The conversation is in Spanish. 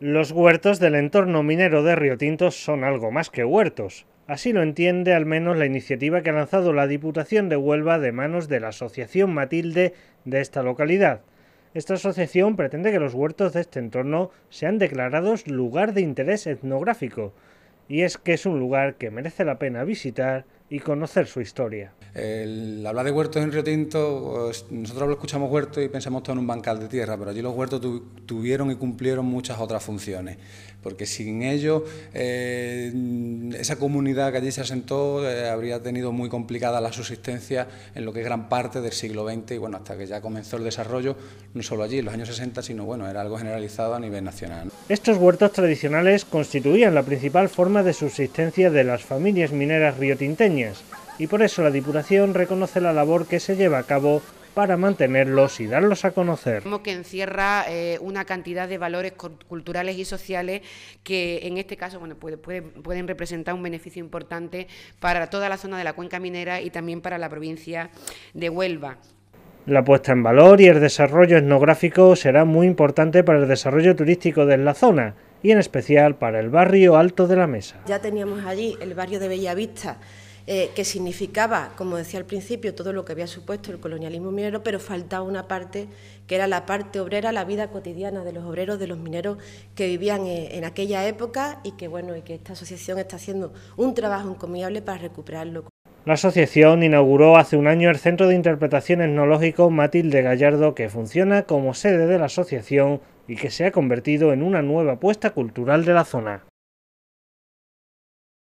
Los huertos del entorno minero de Río Tinto son algo más que huertos. Así lo entiende al menos la iniciativa que ha lanzado la Diputación de Huelva de manos de la Asociación Matilde de esta localidad. Esta asociación pretende que los huertos de este entorno sean declarados lugar de interés etnográfico, y es que es un lugar que merece la pena visitar y conocer su historia. El hablar de huertos en Río Tinto, pues, nosotros lo escuchamos huerto y pensamos todo en un bancal de tierra, pero allí los huertos tuvieron y cumplieron muchas otras funciones, porque sin ellos eh, esa comunidad que allí se asentó eh, habría tenido muy complicada la subsistencia en lo que es gran parte del siglo XX y bueno, hasta que ya comenzó el desarrollo, no solo allí en los años 60, sino bueno, era algo generalizado a nivel nacional. Estos huertos tradicionales constituían la principal forma de subsistencia de las familias mineras riotinteñas y por eso la Diputación reconoce la labor que se lleva a cabo para mantenerlos y darlos a conocer. Como que encierra eh, una cantidad de valores culturales y sociales que en este caso bueno, pueden representar un beneficio importante para toda la zona de la cuenca minera y también para la provincia de Huelva. La puesta en valor y el desarrollo etnográfico será muy importante para el desarrollo turístico de la zona y en especial para el barrio Alto de la Mesa. Ya teníamos allí el barrio de Bellavista eh, que significaba, como decía al principio, todo lo que había supuesto el colonialismo minero, pero faltaba una parte que era la parte obrera, la vida cotidiana de los obreros, de los mineros que vivían eh, en, aquella época y que, bueno, y que esta asociación está haciendo un trabajo encomiable para recuperarlo. La asociación inauguró hace un año el Centro de Interpretación Etnológico Matilde Gallardo, que funciona como sede de la asociación y que se ha convertido en una nueva apuesta cultural de la zona.